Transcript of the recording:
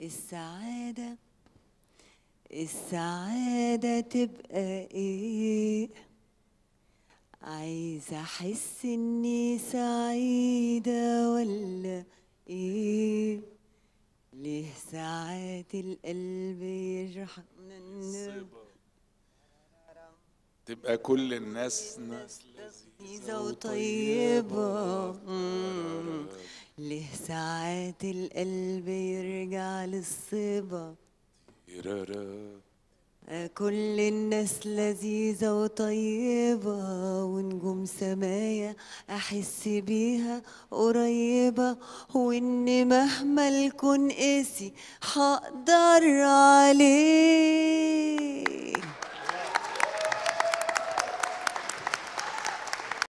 السعادة السعادة تبقى ايه عايزة احس اني سعيدة ولا ايه ليه ساعات القلب يجرح من النبض تبقى كل الناس ناس لذيذة وطيبة ساعات القلب يرجع للصبا كل الناس لذيذة وطيبة ونجوم سمايا أحس بيها قريبة وإن مهما الكون قاسي هقدر عليه